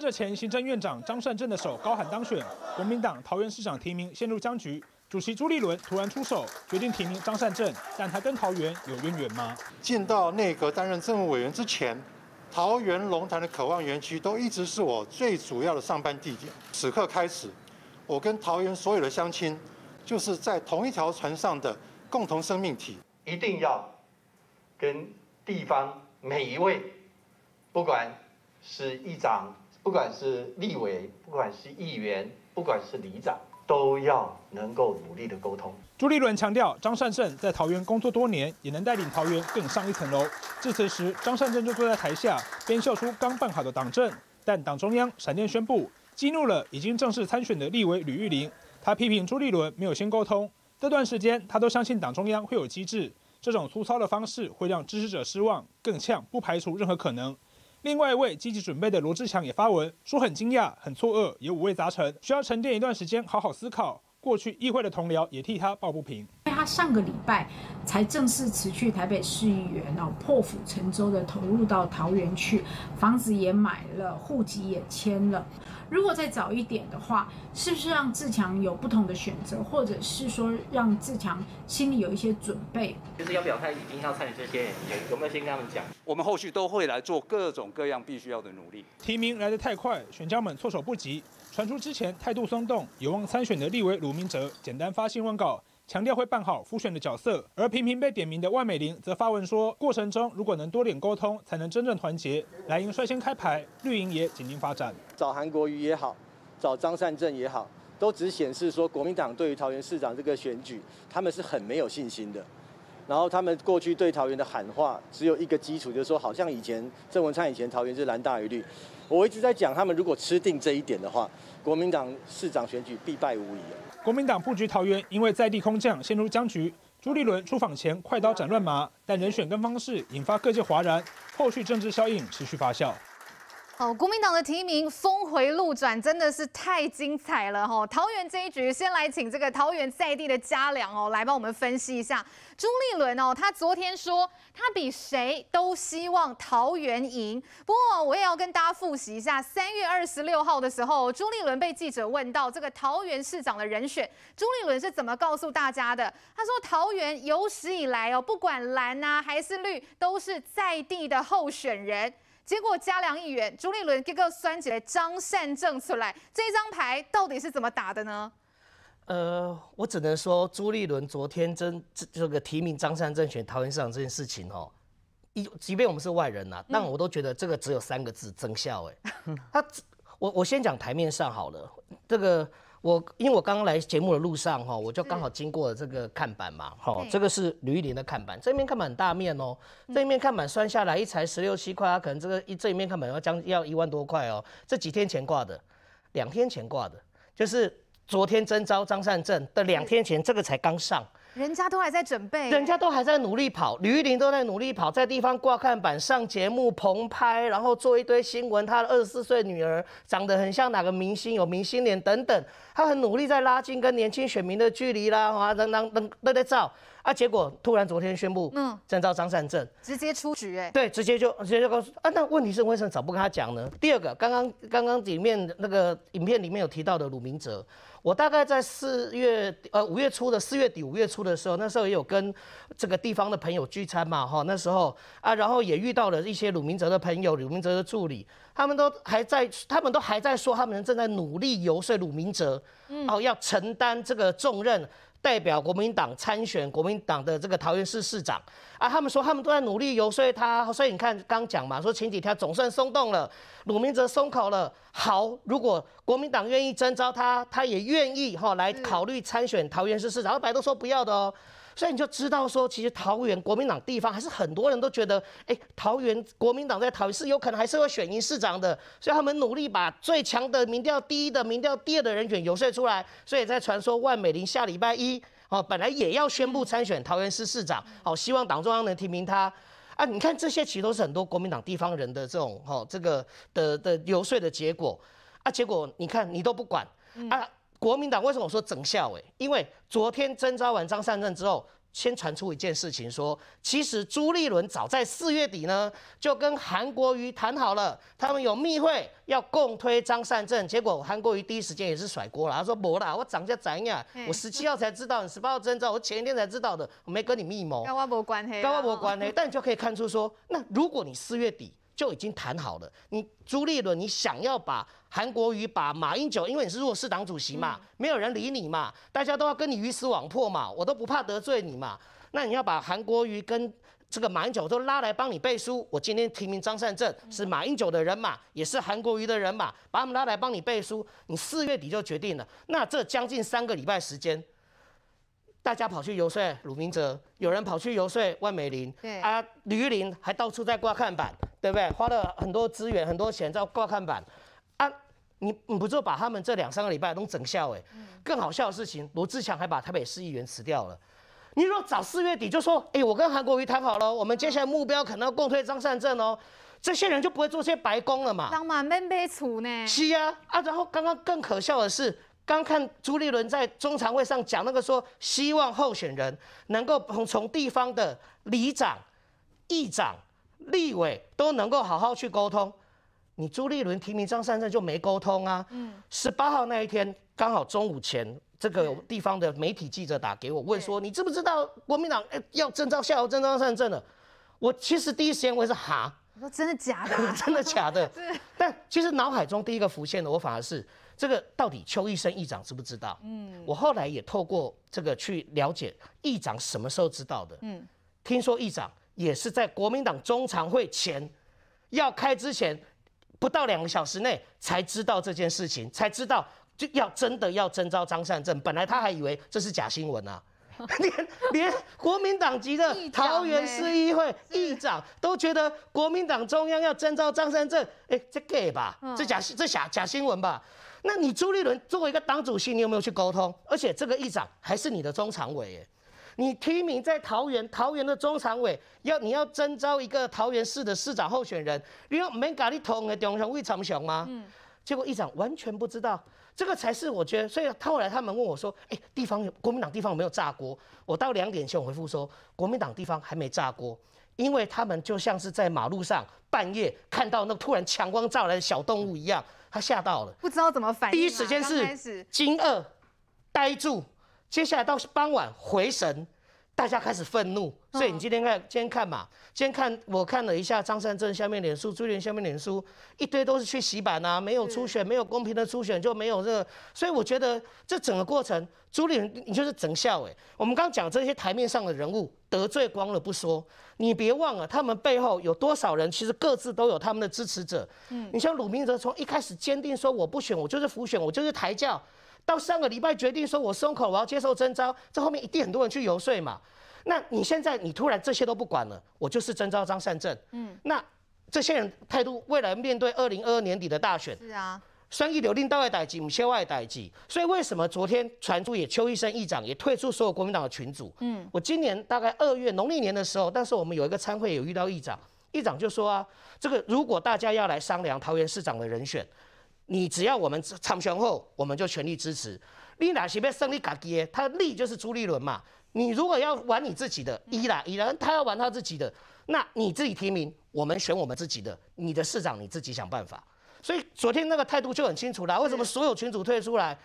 着前行政院长张善政的手，高喊当选。国民党桃园市长提名陷入僵局，主席朱立伦突然出手，决定提名张善政。但他跟桃园有渊源吗？进到内阁担任政务委员之前，桃园龙潭的渴望园区都一直是我最主要的上班地点。此刻开始，我跟桃园所有的乡亲，就是在同一条船上的共同生命体，一定要跟地方每一位，不管是一长。不管是立委，不管是议员，不管是里长，都要能够努力的沟通。朱立伦强调，张善政在桃园工作多年，也能带领桃园更上一层楼。致辞时，张善政就坐在台下，边笑出刚办好的党证。但党中央闪电宣布，激怒了已经正式参选的立委吕玉玲。他批评朱立伦没有先沟通，这段时间他都相信党中央会有机制，这种粗糙的方式会让支持者失望，更呛，不排除任何可能。另外一位积极准备的罗志强也发文说，很惊讶、很错愕，有五味杂陈，需要沉淀一段时间，好好思考。过去议会的同僚也替他抱不平。他上个礼拜才正式辞去台北市议员，然后破釜沉舟的投入到桃园去，房子也买了，户籍也迁了。如果再早一点的话，是不是让志强有不同的选择，或者是说让志强心里有一些准备？就是要表态，一定要参与这些人，有没有先跟他们讲？我们后续都会来做各种各样必须要的努力。提名来的太快，选家们措手不及。传出之前态度松动，有望参选的立委卢明哲简单发信问稿。强调会办好复选的角色，而频频被点名的万美玲则发文说，过程中如果能多点沟通，才能真正团结。蓝营率先开牌，绿营也紧盯发展。找韩国瑜也好，找张善政也好，都只显示说国民党对于桃园市长这个选举，他们是很没有信心的。然后他们过去对桃园的喊话，只有一个基础，就是说好像以前郑文灿以前桃园是蓝大于绿。我一直在讲，他们如果吃定这一点的话，国民党市长选举必败无疑。国民党布局桃园，因为在地空降陷入僵局。朱立伦出访前快刀斩乱麻，但人选跟方式引发各界哗然，后续政治效应持续发酵。哦，国民党的提名峰回路转，真的是太精彩了哈！桃园这一局，先来请这个桃园在地的嘉良哦，来帮我们分析一下。朱立伦哦，他昨天说他比谁都希望桃园赢。不过，我也要跟大家复习一下，三月二十六号的时候，朱立伦被记者问到这个桃园市长的人选，朱立伦是怎么告诉大家的？他说：桃园有史以来哦，不管蓝呐还是绿，都是在地的候选人。结果加良议员朱立伦给个算起来张善政出来，这一张牌到底是怎么打的呢？呃，我只能说朱立伦昨天真这这个提名张善政选桃园市长这件事情哦，一即便我们是外人呐，但我都觉得这个只有三个字：增效。哎，他我我先讲台面上好了，这个。我因为我刚刚来节目的路上哈，我就刚好经过这个看板嘛，好，这个是吕玉玲的看板，这面看板很大面哦，这面看板算下来一才十六七块啊，可能这个一这一面看板要将要一万多块哦，这几天前挂的，两天前挂的，就是昨天征招张善政的两天前，这个才刚上。人家都还在准备，人家都还在努力跑，吕玉玲都在努力跑，在地方挂看板、上节目、棚拍，然后做一堆新闻。她的二十四岁女儿长得很像哪个明星，有明星脸等等，她很努力在拉近跟年轻选民的距离啦，哗等等等都在照。啊！结果突然昨天宣布，嗯，征召张善政直接出局，哎，对，直接就直接就告诉啊。那问题是为什么早不跟他讲呢？第二个，刚刚刚刚里面那个影片里面有提到的鲁明哲，我大概在四月呃五月初的四月底五月初的时候，那时候也有跟这个地方的朋友聚餐嘛，哈，那时候啊，然后也遇到了一些鲁明哲的朋友，鲁明哲的助理，他们都还在，他们都还在说，他们正在努力游说鲁明哲，嗯，哦，要承担这个重任。代表国民党参选国民党的这个桃园市市长啊，他们说他们都在努力游说他，所以你看刚讲嘛，说前几天总算松动了，鲁明哲松口了，好，如果国民党愿意征召他，他也愿意哈来考虑参选桃园市市长，后百度说不要的。哦。所以你就知道说，其实桃园国民党地方还是很多人都觉得，哎，桃园国民党在桃园市有可能还是会选一市长的，所以他们努力把最强的民调第一的、民调第二的人选游说出来。所以在传说万美玲下礼拜一哦，本来也要宣布参选桃园市市长，好，希望党中央能提名他。啊，你看这些其实都是很多国民党地方人的这种哈，这个的的游说的结果。啊，结果你看你都不管啊。国民党为什么我说整校委？因为昨天征召完张善政之后，先传出一件事情，说其实朱立伦早在四月底呢，就跟韩国瑜谈好了，他们有密会要共推张善政。结果韩国瑜第一时间也是甩锅了，他说不啦，我涨价长呀，我十七号才知道，你十八号征召，我前一天才知道的，我没跟你密谋，跟我没关系，跟我没关系。但你就可以看出说，那如果你四月底。就已经谈好了。你朱立伦，你想要把韩国瑜、把马英九，因为你是弱势党主席嘛，没有人理你嘛，大家都要跟你鱼死网破嘛，我都不怕得罪你嘛。那你要把韩国瑜跟这个马英九都拉来帮你背书。我今天提名张善政，是马英九的人马，也是韩国瑜的人马，把他们拉来帮你背书。你四月底就决定了。那这将近三个礼拜时间，大家跑去游说鲁明哲，有人跑去游说万美玲，对啊，吕玉玲还到处在挂看板。对不对？花了很多资源、很多钱在挂看板，啊，你你不就把他们这两三个礼拜都整笑哎？更好笑的事情，罗志强还把台北市议员辞掉了。你如果早四月底就说，哎，我跟韩国瑜谈好了，我们接下来目标可能要共推张善政哦，这些人就不会做些白工了嘛。干嘛买买厝呢？是啊，啊，然后刚刚更可笑的是，刚看朱立伦在中常会上讲那个说，希望候选人能够从从地方的里长、议长。立委都能够好好去沟通，你朱立伦提名张善政就没沟通啊。嗯，十八号那一天刚好中午前，这个地方的媒体记者打给我，问说你知不知道国民党要征召下游征召善政了？我其实第一时间我是哈，我说真的假的？真的假的？但其实脑海中第一个浮现的，我反而是这个到底邱医生议长知不知道？嗯，我后来也透过这个去了解议长什么时候知道的？嗯，听说议长。也是在国民党中常会前要开之前不到两个小时内才知道这件事情，才知道就要真的要征召张善政。本来他还以为这是假新闻啊，连连国民党籍的桃园市议会议长都觉得国民党中央要征召张善政，哎，这 gay 吧，这假这假假新闻吧？那你朱立伦作为一个党主席，你有没有去沟通？而且这个议长还是你的中常委耶。你提名在桃园，桃园的中常委要你要征召一个桃园市的市长候选人，你要没咖哩统的中央会常雄吗？嗯，结果议长完全不知道，这个才是我觉得，所以他后来他们问我说，哎，地方国民党地方有没有炸锅，我到两点前我回复说，国民党地方还没炸锅，因为他们就像是在马路上半夜看到那突然强光照来的小动物一样，他吓到了，不知道怎么反应，第一时间是惊愕，呆住。接下来到傍晚回神，大家开始愤怒。所以你今天看，今天看嘛，今天看我看了一下张善政下面脸书，朱立下面脸书，一堆都是去洗版啊，没有初选，没有公平的初选就没有这。所以我觉得这整个过程，朱立你就是整校哎。我们刚讲这些台面上的人物得罪光了不说，你别忘了他们背后有多少人，其实各自都有他们的支持者。嗯，你像鲁明哲从一开始坚定说我不选，我就是浮选，我就是抬轿。到上个礼拜决定说，我松口，我要接受征召，这后面一定很多人去游说嘛。那你现在你突然这些都不管了，我就是征召张善政。嗯，那这些人态度，未来面对二零二二年底的大选，是啊，双翼流令到外待机，母先外待机。所以为什么昨天传出也邱医生议长也退出所有国民党的群组？嗯，我今年大概二月农历年的时候，但是我们有一个参会有遇到议长，议长就说啊，这个如果大家要来商量桃园市长的人选。你只要我们参选后，我们就全力支持。你哪 s i 胜利，哪个？他利就是朱立伦嘛。你如果要玩你自己的，伊人伊人，他要玩他自己的，那你自己提名，我们选我们自己的。你的市长你自己想办法。所以昨天那个态度就很清楚了，为什么所有群主退出来？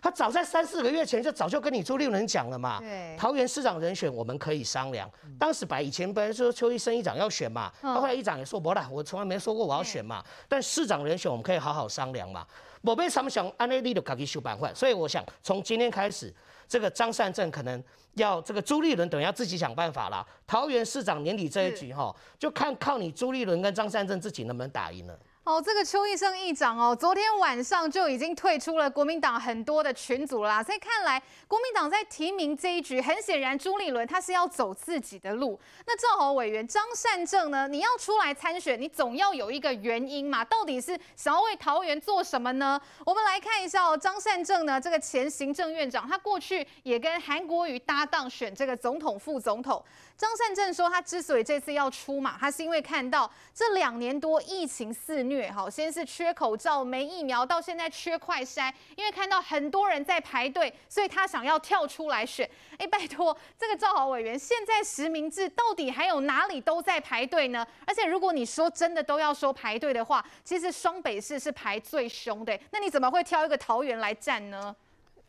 他早在三四个月前就早就跟你朱立伦讲了嘛。对。桃园市长人选我们可以商量。当时白以前来说邱医生一长要选嘛，后来一长也说不啦，我从来没说过我要选嘛。但市长人选我们可以好好商量嘛。我被他们想，安内利的自己修板块。所以我想从今天开始，这个张善政可能要这个朱立伦等要自己想办法啦。桃园市长年底这一局哈，就看靠你朱立伦跟张善政自己能不能打赢了。哦，这个邱医生议长哦，昨天晚上就已经退出了国民党很多的群组啦。所以看来国民党在提名这一局，很显然朱立伦他是要走自己的路。那赵豪委员张善政呢？你要出来参选，你总要有一个原因嘛？到底是想要为桃园做什么呢？我们来看一下哦，张善政呢，这个前行政院长，他过去也跟韩国瑜搭档选这个总统副总统。张善政说，他之所以这次要出马，他是因为看到这两年多疫情肆虐。好，先是缺口罩、没疫苗，到现在缺快筛，因为看到很多人在排队，所以他想要跳出来选。哎，拜托，这个赵豪委员，现在实名制到底还有哪里都在排队呢？而且如果你说真的都要说排队的话，其实双北市是排最凶的，那你怎么会挑一个桃园来站呢？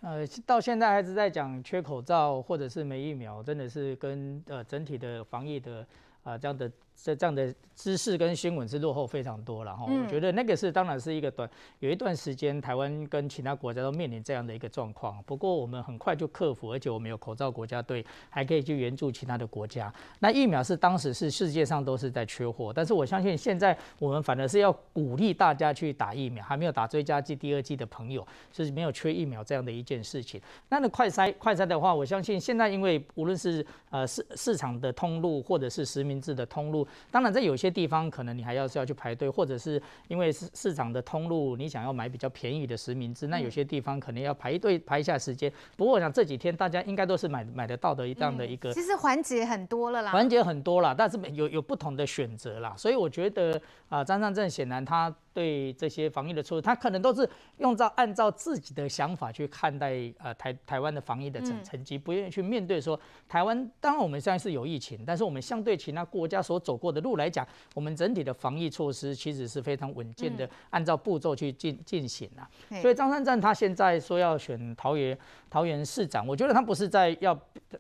呃，到现在还是在讲缺口罩或者是没疫苗，真的是跟呃整体的防疫的啊这样的。这这样的知识跟新闻是落后非常多了哈，我觉得那个是当然是一个短有一段时间台湾跟其他国家都面临这样的一个状况，不过我们很快就克服，而且我们有口罩国家队还可以去援助其他的国家。那疫苗是当时是世界上都是在缺货，但是我相信现在我们反而是要鼓励大家去打疫苗，还没有打追加剂第二剂的朋友是没有缺疫苗这样的一件事情。那那快筛快筛的话，我相信现在因为无论是呃市市场的通路或者是实名制的通路。当然，在有些地方，可能你还要是要去排队，或者是因为市市场的通路，你想要买比较便宜的实名制，那有些地方可能要排队排一下时间。不过，我想这几天大家应该都是买买得到的这样的一个。其实环节很多了啦，环节很多了，但是有有不同的选择啦，所以我觉得啊，张尚正显然他。对这些防疫的措施，他可能都是用照按照自己的想法去看待，呃，台台湾的防疫的成成绩，不愿意去面对说台湾。当然我们现在是有疫情，但是我们相对其他国家所走过的路来讲，我们整体的防疫措施其实是非常稳健的，按照步骤去进进行啊。所以张三赞他现在说要选桃园桃园市长，我觉得他不是在要，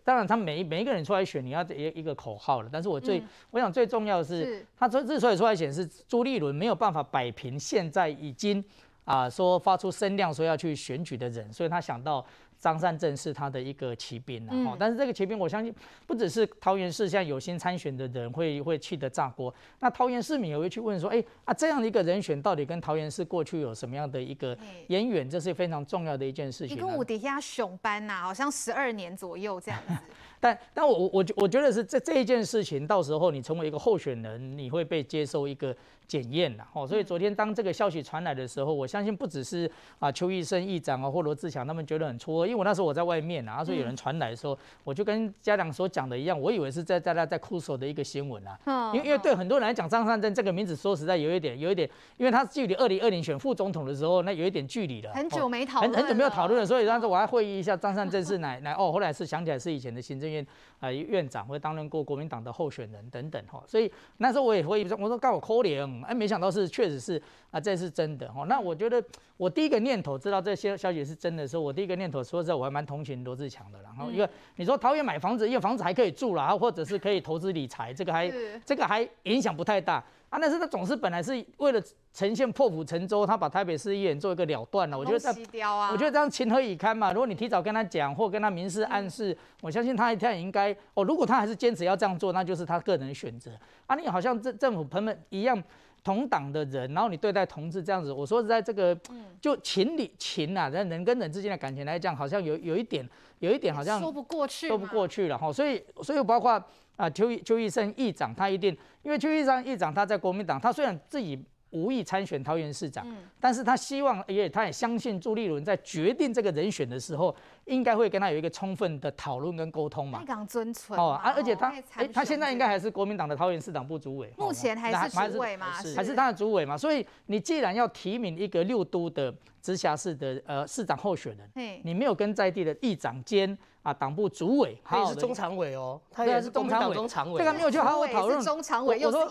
当然他每每一个人出来选，你要一一个口号了。但是我最我想最重要的是，他之所以出来选是朱立伦没有办法摆平。现在已经啊说发出声量说要去选举的人，所以他想到张善政是他的一个骑兵，但是这个骑兵我相信不只是桃园市现在有心参选的人会会气得炸锅，那桃园市民也会去问说，哎啊这样的一个人选到底跟桃园市过去有什么样的一个渊源，这是非常重要的一件事情。你跟五迪下雄班呐，好像十二年左右这样子。但但我我我我觉得是这这一件事情，到时候你成为一个候选人，你会被接受一个。检验啦，哦，所以昨天当这个消息传来的时候，我相信不只是啊邱医生、议长啊或罗志祥他们觉得很错愕，因为我那时候我在外面啊，所以有人传来说，我就跟家长所讲的一样，我以为是在在在哭诉的一个新闻啊，嗯，因为因为对很多人来讲，张善政这个名字说实在有一点有一点，因为他距离二零二零选副总统的时候那有一点距离了，很久没讨很很久没有讨论了，所以当时我还会议一下，张善政是哪 哪哦，后来是想起来是以前的行政院啊院长，或担任过国民党的候选人等等哈，所以那时候我也会忆说，我说告我 CALL 你。哎，没想到是确实是啊，这是真的哦。那我觉得我第一个念头知道这些消息是真的时候，我第一个念头，说实在我还蛮同情罗志强的然后因为你说桃园买房子，因为房子还可以住了或者是可以投资理财，这个还这个还影响不太大啊。但是他总是本来是为了呈现破釜沉舟，他把台北市议员做一个了断了。我觉得这样，我觉得这样情何以堪嘛？如果你提早跟他讲，或跟他明示暗示，我相信他天也应该哦。如果他还是坚持要这样做，那就是他个人的选择。啊，你好像政政府朋友们一样。同党的人，然后你对待同志这样子，我说实在这个，就情理情啊，人人跟人之间的感情来讲，好像有有一点，有一点好像说不过去，说不过去了哈。所以，所以包括啊邱邱义生议长，他一定，因为邱义生议长他在国民党，他虽然自己无意参选桃园市长，但是他希望，也他也相信朱立伦在决定这个人选的时候。应该会跟他有一个充分的讨论跟沟通嘛？立场尊存。哦，而而且他，他现在应该还是国民党的桃园市党部主委。目前还是主委是还是他的主委嘛？所以你既然要提名一个六都的直辖市的呃市长候选人，你没有跟在地的议长兼啊党部主委，他也是中常委哦，他也是中常委，这个没有就好好讨论。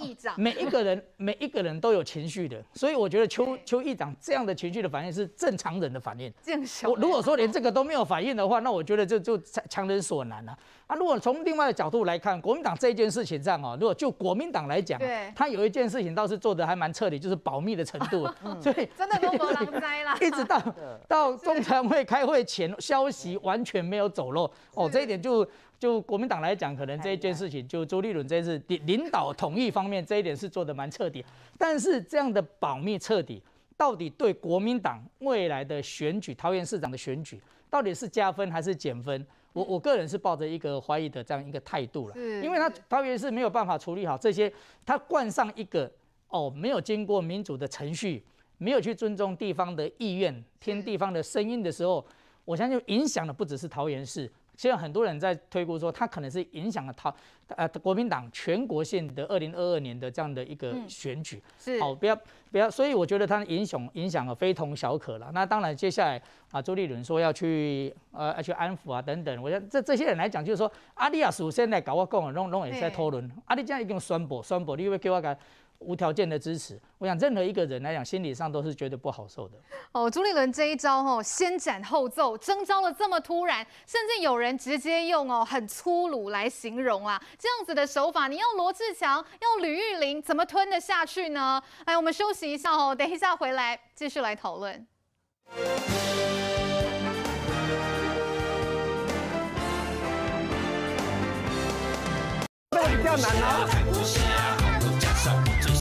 议长，每一个人每一个人都有情绪的，所以我觉得邱邱议长这样的情绪的反应是正常人的反应。正常。我如果说连这个都没有反应。的话，那我觉得就就强人所难了啊！如果从另外的角度来看，国民党这一件事情上哦，如果就国民党来讲，他有一件事情倒是做的还蛮彻底，就是保密的程度。所以真的都佛狼灾啦，一直到到中常会开会前，消息完全没有走漏哦。这一点就就国民党来讲，可能这一件事情就周立伦这件事 领领导同意方面，这一点是做的蛮彻底。但是这样的保密彻底，到底对国民党未来的选举，桃园市长的选举？到底是加分还是减分？我我个人是抱着一个怀疑的这样一个态度了，因为他桃园是没有办法处理好这些，他冠上一个哦没有经过民主的程序，没有去尊重地方的意愿，听地方的声音的时候，我相信影响的不只是桃园市。所以很多人在推估说，他可能是影响了他，呃，国民党全国性的二零二二年的这样的一个选举，好，不要不要，所以我觉得他影响影响了非同小可了。那当然，接下来啊，朱立伦说要去呃，要去安抚啊等等，我觉得这这些人来讲，就是说，阿你亚首先来搞我讲啊，拢也在讨论，阿你这样已经宣布宣布，你要给我个。无条件的支持，我想任何一个人来讲，心理上都是觉得不好受的。哦，朱立伦这一招，哦，先斩后奏，征召了这么突然，甚至有人直接用“哦”很粗鲁来形容啊，这样子的手法，你要罗志强，要吕玉玲，怎么吞得下去呢？哎，我们休息一下哦，等一下回来继续来讨论。这个比较难哦。我只